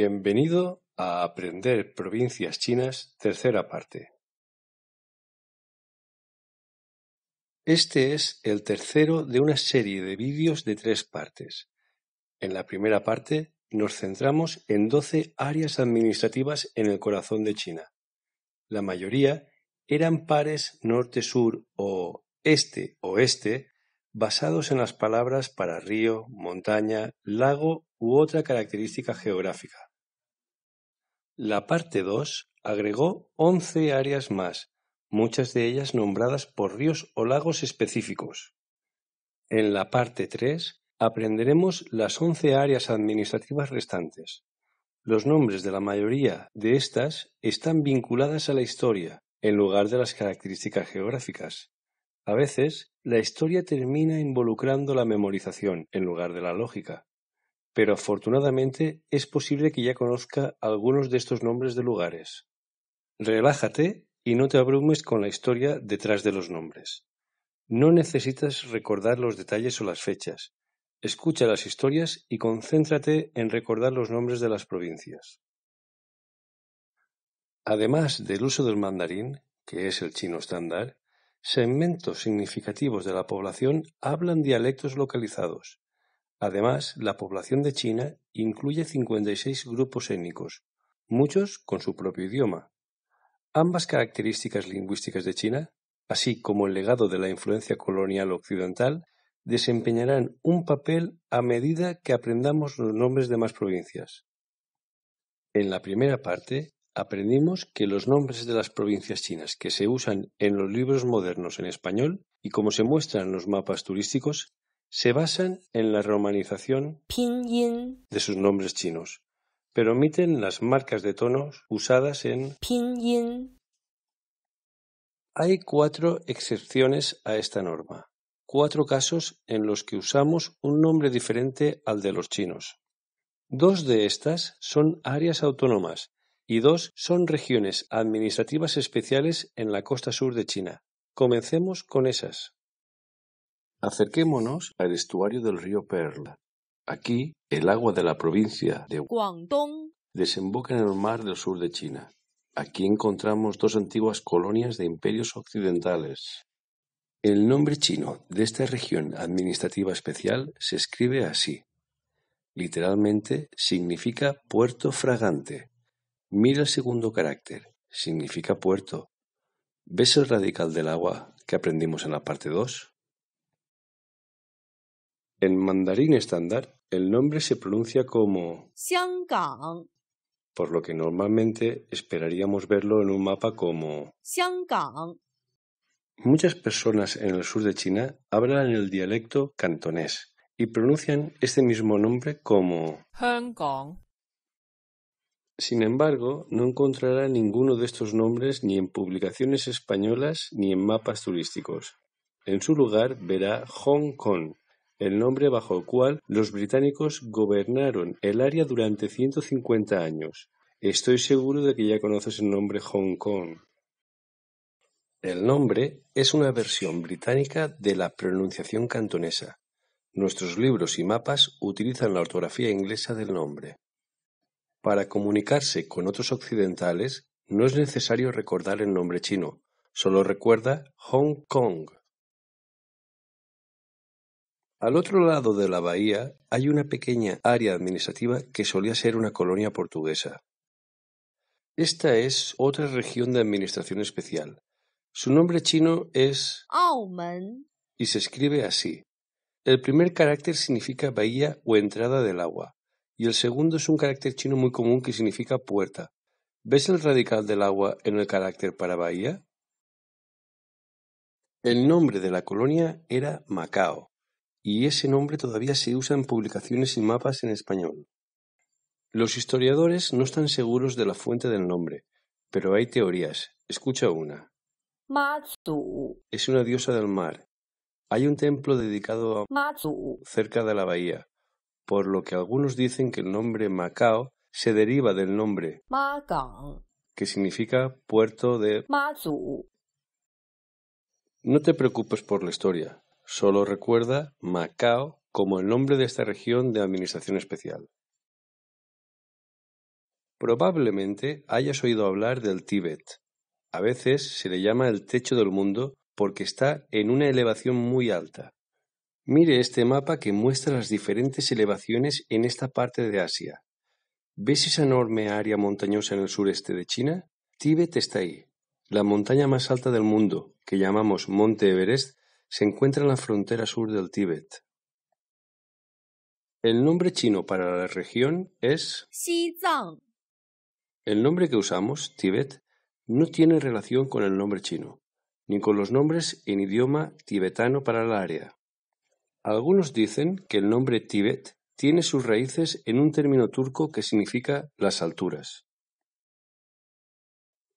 Bienvenido a Aprender Provincias Chinas, tercera parte. Este es el tercero de una serie de vídeos de tres partes. En la primera parte nos centramos en 12 áreas administrativas en el corazón de China. La mayoría eran pares norte-sur o este-oeste basados en las palabras para río, montaña, lago u otra característica geográfica. La parte 2 agregó once áreas más, muchas de ellas nombradas por ríos o lagos específicos. En la parte 3 aprenderemos las 11 áreas administrativas restantes. Los nombres de la mayoría de estas están vinculadas a la historia, en lugar de las características geográficas. A veces, la historia termina involucrando la memorización en lugar de la lógica pero afortunadamente es posible que ya conozca algunos de estos nombres de lugares. Relájate y no te abrumes con la historia detrás de los nombres. No necesitas recordar los detalles o las fechas. Escucha las historias y concéntrate en recordar los nombres de las provincias. Además del uso del mandarín, que es el chino estándar, segmentos significativos de la población hablan dialectos localizados, Además, la población de China incluye 56 grupos étnicos, muchos con su propio idioma. Ambas características lingüísticas de China, así como el legado de la influencia colonial occidental, desempeñarán un papel a medida que aprendamos los nombres de más provincias. En la primera parte, aprendimos que los nombres de las provincias chinas que se usan en los libros modernos en español y como se muestran en los mapas turísticos se basan en la romanización Pinyin. de sus nombres chinos, pero omiten las marcas de tonos usadas en Pinyin. Hay cuatro excepciones a esta norma, cuatro casos en los que usamos un nombre diferente al de los chinos. Dos de estas son áreas autónomas y dos son regiones administrativas especiales en la costa sur de China. Comencemos con esas. Acerquémonos al estuario del río Perla. Aquí, el agua de la provincia de Guangdong desemboca en el mar del sur de China. Aquí encontramos dos antiguas colonias de imperios occidentales. El nombre chino de esta región administrativa especial se escribe así. Literalmente significa puerto fragante. Mira el segundo carácter. Significa puerto. ¿Ves el radical del agua que aprendimos en la parte 2? En mandarín estándar, el nombre se pronuncia como Xianggang, por lo que normalmente esperaríamos verlo en un mapa como Xianggang. Muchas personas en el sur de China hablan el dialecto cantonés y pronuncian este mismo nombre como Hong Kong. Sin embargo, no encontrará ninguno de estos nombres ni en publicaciones españolas ni en mapas turísticos. En su lugar verá Hong Kong, el nombre bajo el cual los británicos gobernaron el área durante 150 años. Estoy seguro de que ya conoces el nombre Hong Kong. El nombre es una versión británica de la pronunciación cantonesa. Nuestros libros y mapas utilizan la ortografía inglesa del nombre. Para comunicarse con otros occidentales no es necesario recordar el nombre chino, solo recuerda Hong Kong. Al otro lado de la bahía hay una pequeña área administrativa que solía ser una colonia portuguesa. Esta es otra región de administración especial. Su nombre chino es Auman y se escribe así. El primer carácter significa bahía o entrada del agua, y el segundo es un carácter chino muy común que significa puerta. ¿Ves el radical del agua en el carácter para bahía? El nombre de la colonia era Macao y ese nombre todavía se usa en publicaciones y mapas en español. Los historiadores no están seguros de la fuente del nombre, pero hay teorías. Escucha una. Matsu es una diosa del mar. Hay un templo dedicado a Matsu cerca de la bahía, por lo que algunos dicen que el nombre Macao se deriva del nombre Macao, que significa puerto de Matsu. No te preocupes por la historia, Solo recuerda Macao como el nombre de esta región de administración especial. Probablemente hayas oído hablar del Tíbet. A veces se le llama el techo del mundo porque está en una elevación muy alta. Mire este mapa que muestra las diferentes elevaciones en esta parte de Asia. ¿Ves esa enorme área montañosa en el sureste de China? Tíbet está ahí. La montaña más alta del mundo, que llamamos Monte Everest, se encuentra en la frontera sur del Tíbet. El nombre chino para la región es Xizang. El nombre que usamos, Tíbet, no tiene relación con el nombre chino, ni con los nombres en idioma tibetano para la área. Algunos dicen que el nombre Tíbet tiene sus raíces en un término turco que significa las alturas.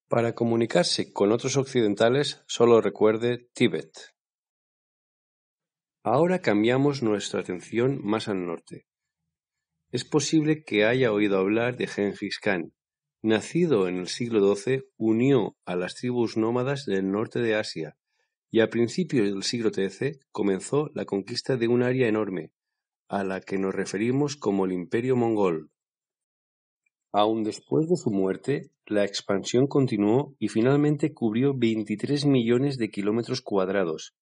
Para comunicarse con otros occidentales, solo recuerde Tíbet. Ahora cambiamos nuestra atención más al norte. Es posible que haya oído hablar de Genghis Khan. Nacido en el siglo XII, unió a las tribus nómadas del norte de Asia y a principios del siglo XIII comenzó la conquista de un área enorme, a la que nos referimos como el Imperio Mongol. Aun después de su muerte, la expansión continuó y finalmente cubrió 23 millones de kilómetros cuadrados,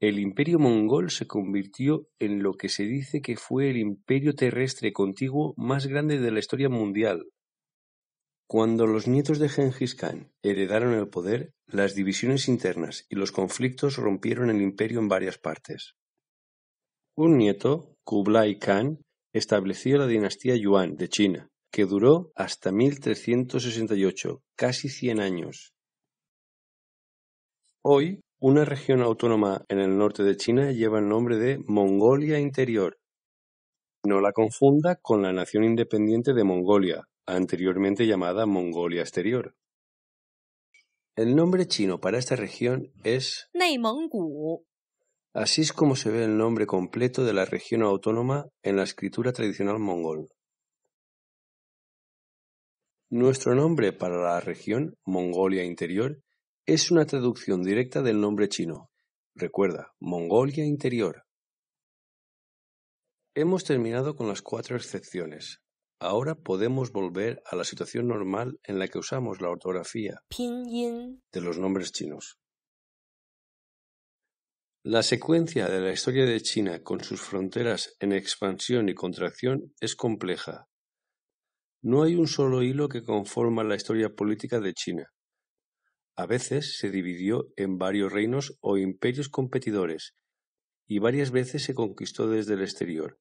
el Imperio mongol se convirtió en lo que se dice que fue el imperio terrestre contiguo más grande de la historia mundial. Cuando los nietos de Genghis Khan heredaron el poder, las divisiones internas y los conflictos rompieron el imperio en varias partes. Un nieto, Kublai Khan, estableció la dinastía Yuan de China, que duró hasta 1368, casi 100 años. Hoy, una región autónoma en el norte de China lleva el nombre de Mongolia Interior. No la confunda con la nación independiente de Mongolia, anteriormente llamada Mongolia Exterior. El nombre chino para esta región es Así es como se ve el nombre completo de la región autónoma en la escritura tradicional mongol. Nuestro nombre para la región, Mongolia Interior, es una traducción directa del nombre chino. Recuerda, Mongolia Interior. Hemos terminado con las cuatro excepciones. Ahora podemos volver a la situación normal en la que usamos la ortografía Pinyin. de los nombres chinos. La secuencia de la historia de China con sus fronteras en expansión y contracción es compleja. No hay un solo hilo que conforma la historia política de China. A veces se dividió en varios reinos o imperios competidores, y varias veces se conquistó desde el exterior.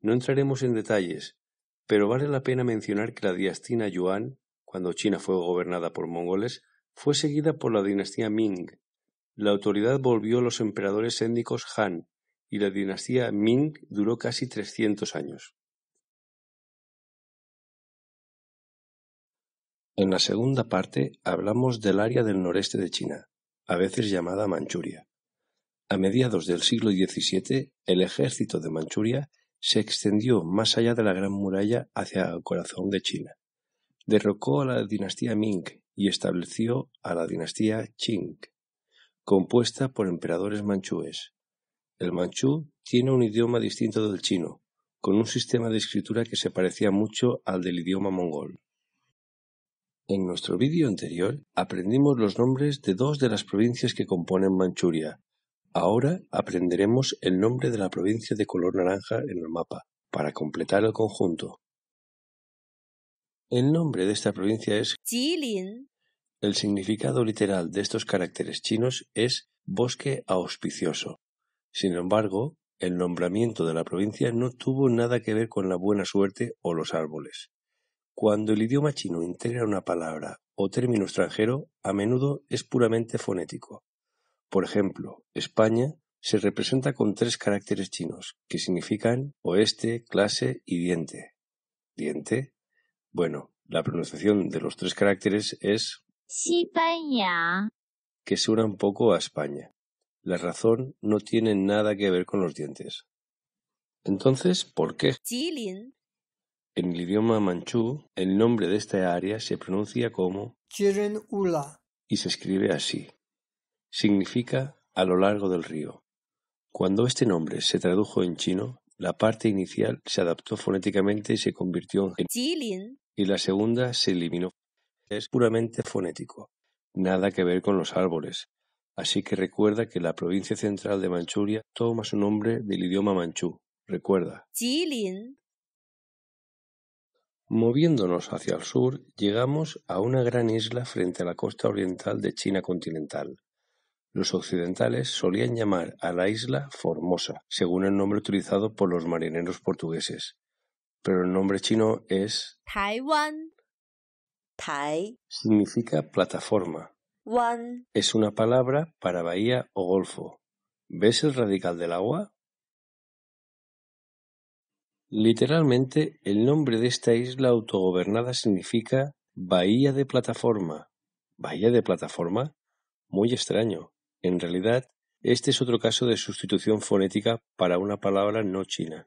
No entraremos en detalles, pero vale la pena mencionar que la dinastía Yuan, cuando China fue gobernada por mongoles, fue seguida por la dinastía Ming. La autoridad volvió a los emperadores étnicos Han, y la dinastía Ming duró casi 300 años. En la segunda parte hablamos del área del noreste de China, a veces llamada Manchuria. A mediados del siglo XVII, el ejército de Manchuria se extendió más allá de la Gran Muralla hacia el corazón de China. Derrocó a la dinastía Ming y estableció a la dinastía Qing, compuesta por emperadores manchúes. El manchú tiene un idioma distinto del chino, con un sistema de escritura que se parecía mucho al del idioma mongol. En nuestro vídeo anterior aprendimos los nombres de dos de las provincias que componen Manchuria. Ahora aprenderemos el nombre de la provincia de color naranja en el mapa, para completar el conjunto. El nombre de esta provincia es Jilin. El significado literal de estos caracteres chinos es bosque auspicioso. Sin embargo, el nombramiento de la provincia no tuvo nada que ver con la buena suerte o los árboles. Cuando el idioma chino integra una palabra o término extranjero, a menudo es puramente fonético. Por ejemplo, España se representa con tres caracteres chinos, que significan oeste, clase y diente. ¿Diente? Bueno, la pronunciación de los tres caracteres es España, que suena un poco a España. La razón no tiene nada que ver con los dientes. Entonces, ¿por qué? En el idioma manchú, el nombre de esta área se pronuncia como Chiren Ula y se escribe así. Significa a lo largo del río. Cuando este nombre se tradujo en chino, la parte inicial se adaptó fonéticamente y se convirtió en Jilin y la segunda se eliminó. Es puramente fonético, nada que ver con los árboles. Así que recuerda que la provincia central de Manchuria toma su nombre del idioma manchú. Recuerda. Moviéndonos hacia el sur, llegamos a una gran isla frente a la costa oriental de China continental. Los occidentales solían llamar a la isla Formosa, según el nombre utilizado por los marineros portugueses, pero el nombre chino es Taiwan. Tai significa plataforma. Wan es una palabra para bahía o golfo. ¿Ves el radical del agua? Literalmente, el nombre de esta isla autogobernada significa "bahía de plataforma". ¿Bahía de plataforma? Muy extraño. En realidad, este es otro caso de sustitución fonética para una palabra no china.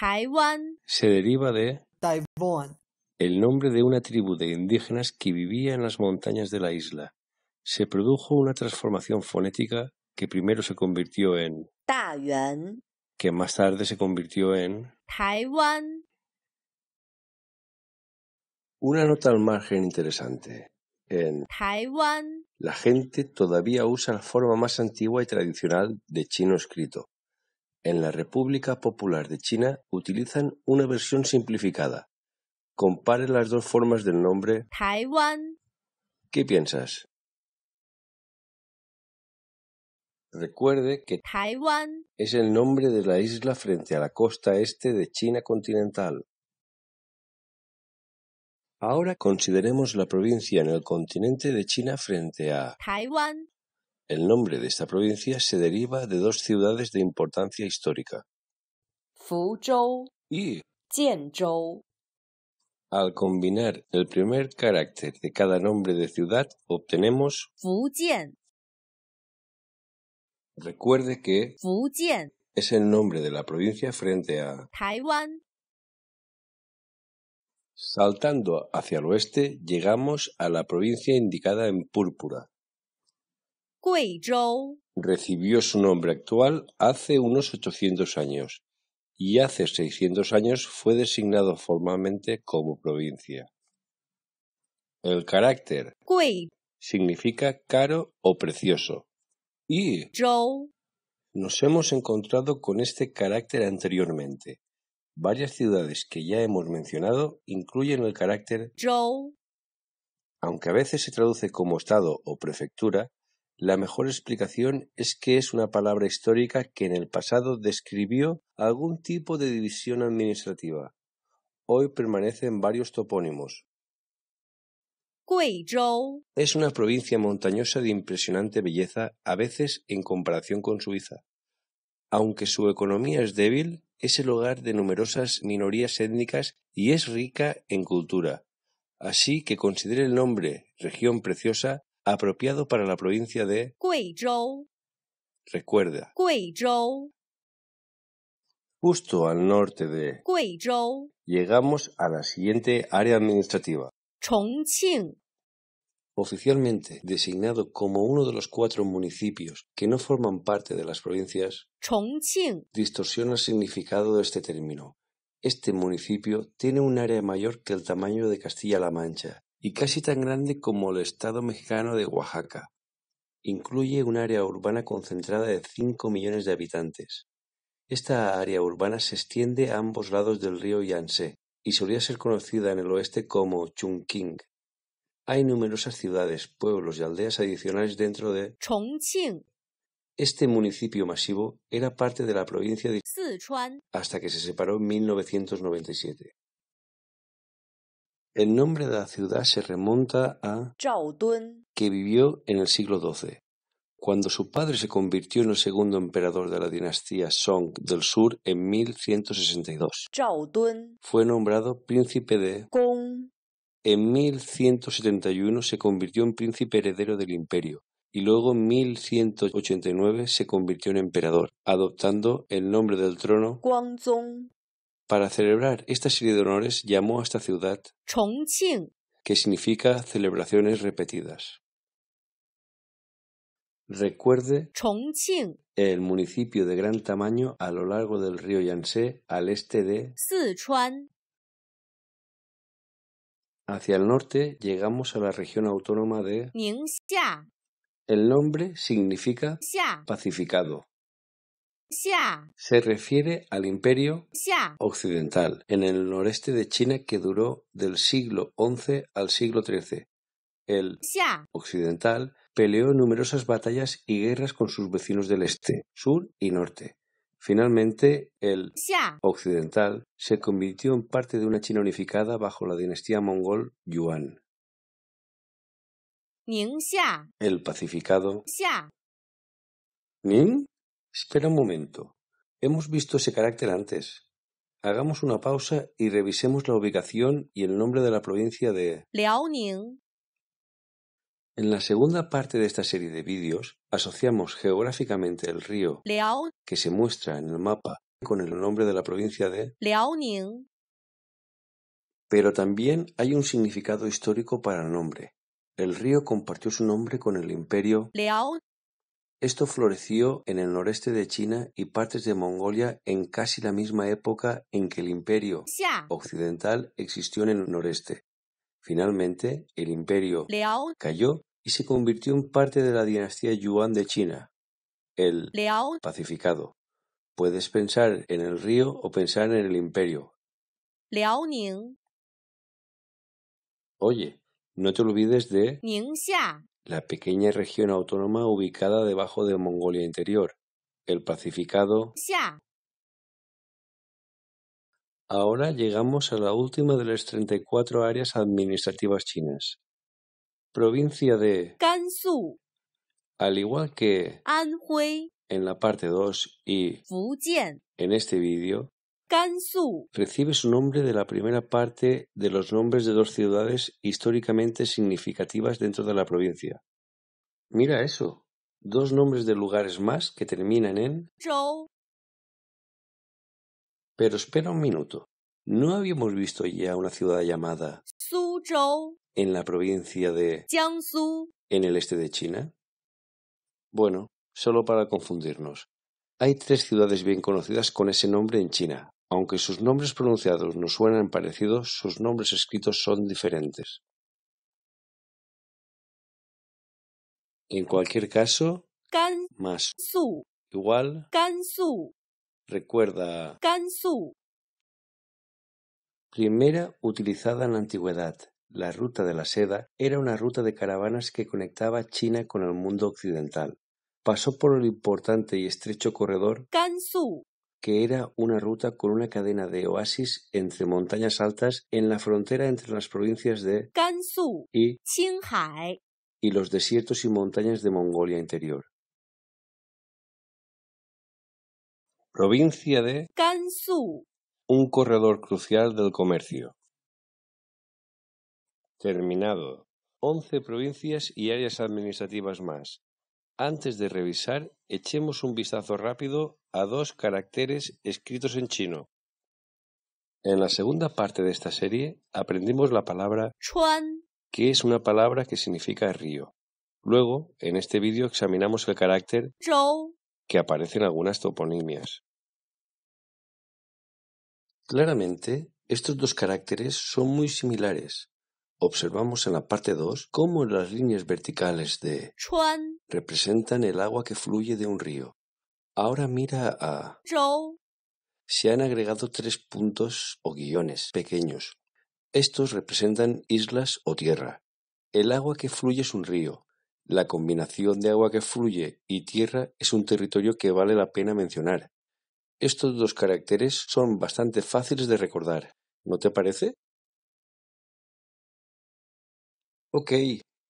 Taiwán se deriva de Taiwan, el nombre de una tribu de indígenas que vivía en las montañas de la isla. Se produjo una transformación fonética que primero se convirtió en que más tarde se convirtió en Taiwan. Una nota al margen interesante. En Taiwan, la gente todavía usa la forma más antigua y tradicional de chino escrito. En la República Popular de China utilizan una versión simplificada. Compare las dos formas del nombre ¿Qué piensas? Recuerde que Taiwán es el nombre de la isla frente a la costa este de China continental. Ahora consideremos la provincia en el continente de China frente a Taiwan. El nombre de esta provincia se deriva de dos ciudades de importancia histórica, Fuzhou y Jianzhou. Al combinar el primer carácter de cada nombre de ciudad, obtenemos Fujian. Recuerde que Fujian es el nombre de la provincia frente a Taiwán. Saltando hacia el oeste, llegamos a la provincia indicada en púrpura. Guizhou recibió su nombre actual hace unos 800 años y hace 600 años fue designado formalmente como provincia. El carácter Gui significa caro o precioso y Nos hemos encontrado con este carácter anteriormente. Varias ciudades que ya hemos mencionado incluyen el carácter Zhou. Aunque a veces se traduce como estado o prefectura, la mejor explicación es que es una palabra histórica que en el pasado describió algún tipo de división administrativa. Hoy permanecen varios topónimos, Guizhou. Es una provincia montañosa de impresionante belleza, a veces en comparación con Suiza. Aunque su economía es débil, es el hogar de numerosas minorías étnicas y es rica en cultura. Así que considere el nombre Región Preciosa apropiado para la provincia de Guizhou. Recuerda. Guizhou. Justo al norte de Guizhou llegamos a la siguiente área administrativa, Chongqing. Oficialmente designado como uno de los cuatro municipios que no forman parte de las provincias, Chongqing distorsiona el significado de este término. Este municipio tiene un área mayor que el tamaño de Castilla-La Mancha y casi tan grande como el estado mexicano de Oaxaca. Incluye un área urbana concentrada de 5 millones de habitantes. Esta área urbana se extiende a ambos lados del río Yangtze y solía ser conocida en el oeste como Chongqing. Hay numerosas ciudades, pueblos y aldeas adicionales dentro de Chongqing. Este municipio masivo era parte de la provincia de Sichuan hasta que se separó en 1997. El nombre de la ciudad se remonta a Zhao Dun, que vivió en el siglo XII cuando su padre se convirtió en el segundo emperador de la dinastía Song del Sur en 1162. Zhao Dun fue nombrado príncipe de Gong. En 1171 se convirtió en príncipe heredero del imperio y luego en 1189 se convirtió en emperador, adoptando el nombre del trono Guangzong. Para celebrar esta serie de honores llamó a esta ciudad Chongqing, que significa celebraciones repetidas recuerde Chongqing, el municipio de gran tamaño a lo largo del río Yangtze al este de Sichuan. Hacia el norte llegamos a la región autónoma de Ningxia. El nombre significa pacificado. Se refiere al imperio Xia. occidental en el noreste de China que duró del siglo XI al siglo XIII. El occidental Peleó numerosas batallas y guerras con sus vecinos del este, sur y norte. Finalmente, el occidental se convirtió en parte de una China unificada bajo la dinastía mongol Yuan. El pacificado. Ning. Espera un momento. Hemos visto ese carácter antes. Hagamos una pausa y revisemos la ubicación y el nombre de la provincia de Liaoning. En la segunda parte de esta serie de vídeos asociamos geográficamente el río Liao, que se muestra en el mapa con el nombre de la provincia de Liaoning. Pero también hay un significado histórico para el nombre. El río compartió su nombre con el imperio Liao. Esto floreció en el noreste de China y partes de Mongolia en casi la misma época en que el imperio occidental existió en el noreste. Finalmente, el imperio Liao cayó y se convirtió en parte de la dinastía Yuan de China, el Liao pacificado. Puedes pensar en el río o pensar en el imperio. Liao Oye, no te olvides de Ningxia, la pequeña región autónoma ubicada debajo de Mongolia Interior, el pacificado Ahora llegamos a la última de las 34 áreas administrativas chinas. Provincia de Gansu. Al igual que Anhui en la parte 2 y Fujian en este vídeo, Gansu recibe su nombre de la primera parte de los nombres de dos ciudades históricamente significativas dentro de la provincia. Mira eso, dos nombres de lugares más que terminan en Zhou pero espera un minuto. ¿No habíamos visto ya una ciudad llamada Suzhou en la provincia de Jiangsu en el este de China? Bueno, solo para confundirnos. Hay tres ciudades bien conocidas con ese nombre en China. Aunque sus nombres pronunciados nos suenan parecidos, sus nombres escritos son diferentes. En cualquier caso, su, igual su recuerda Gansu. Primera utilizada en la antigüedad, la ruta de la seda era una ruta de caravanas que conectaba China con el mundo occidental. Pasó por el importante y estrecho corredor Gansu, que era una ruta con una cadena de oasis entre montañas altas en la frontera entre las provincias de Gansu y Qinghai y los desiertos y montañas de Mongolia interior. Provincia de Gansu. Un corredor crucial del comercio. Terminado. Once provincias y áreas administrativas más. Antes de revisar, echemos un vistazo rápido a dos caracteres escritos en chino. En la segunda parte de esta serie aprendimos la palabra chuan, que es una palabra que significa río. Luego, en este vídeo examinamos el carácter zhou, que aparecen algunas toponimias. Claramente, estos dos caracteres son muy similares. Observamos en la parte 2 cómo las líneas verticales de representan el agua que fluye de un río. Ahora mira a Se han agregado tres puntos o guiones pequeños. Estos representan islas o tierra. El agua que fluye es un río, la combinación de agua que fluye y tierra es un territorio que vale la pena mencionar. Estos dos caracteres son bastante fáciles de recordar, ¿no te parece? Ok,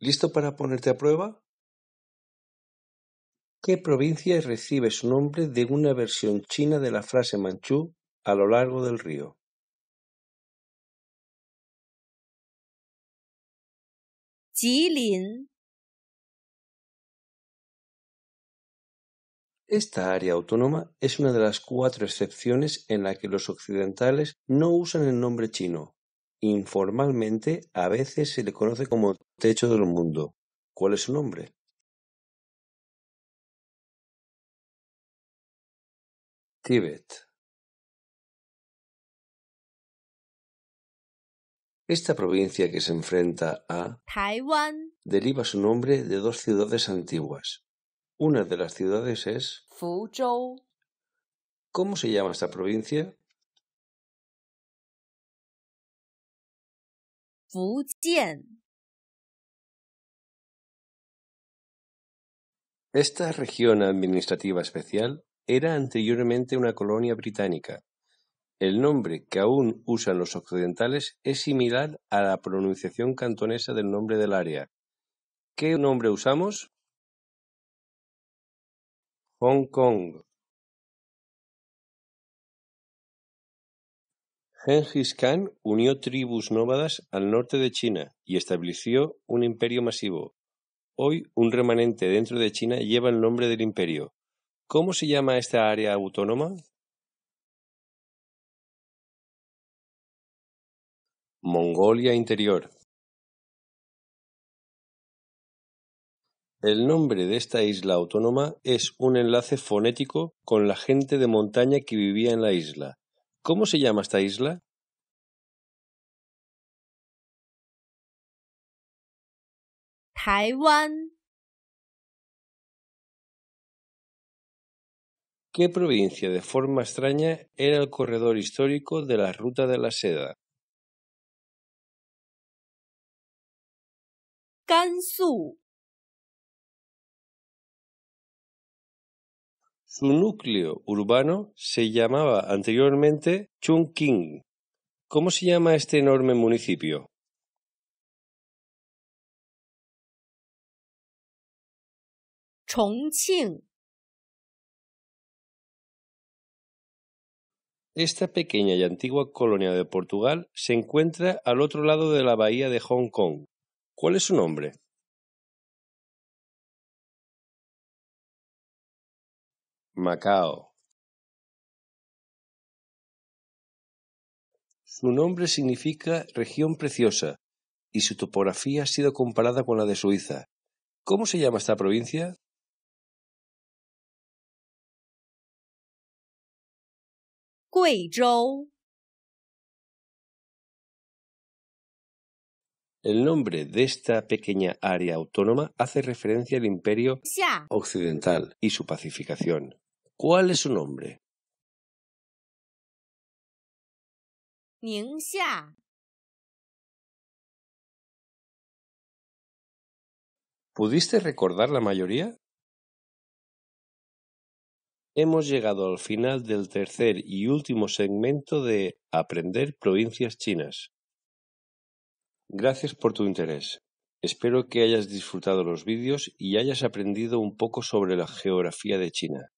¿listo para ponerte a prueba? ¿Qué provincia recibe su nombre de una versión china de la frase manchú a lo largo del río? Jilin Esta área autónoma es una de las cuatro excepciones en la que los occidentales no usan el nombre chino. Informalmente, a veces se le conoce como techo del mundo. ¿Cuál es su nombre? Tíbet. Esta provincia que se enfrenta a Taiwán deriva su nombre de dos ciudades antiguas, una de las ciudades es Fuzhou. ¿Cómo se llama esta provincia? Fujian. Esta región administrativa especial era anteriormente una colonia británica. El nombre que aún usan los occidentales es similar a la pronunciación cantonesa del nombre del área. ¿Qué nombre usamos? Hong Kong Genghis Khan unió tribus nómadas al norte de China y estableció un imperio masivo. Hoy un remanente dentro de China lleva el nombre del imperio. ¿Cómo se llama esta área autónoma? Mongolia Interior. El nombre de esta isla autónoma es un enlace fonético con la gente de montaña que vivía en la isla. ¿Cómo se llama esta isla? Taiwán. ¿Qué provincia de forma extraña era el corredor histórico de la Ruta de la Seda? Gansu. Su núcleo urbano se llamaba anteriormente Chungking. ¿Cómo se llama este enorme municipio? Chongqing. Esta pequeña y antigua colonia de Portugal se encuentra al otro lado de la bahía de Hong Kong. ¿Cuál es su nombre? Macao. Su nombre significa región preciosa y su topografía ha sido comparada con la de Suiza. ¿Cómo se llama esta provincia? Guizhou. El nombre de esta pequeña área autónoma hace referencia al imperio occidental y su pacificación. ¿Cuál es su nombre? Ningxia. ¿Pudiste recordar la mayoría? Hemos llegado al final del tercer y último segmento de Aprender provincias chinas. Gracias por tu interés. Espero que hayas disfrutado los vídeos y hayas aprendido un poco sobre la geografía de China.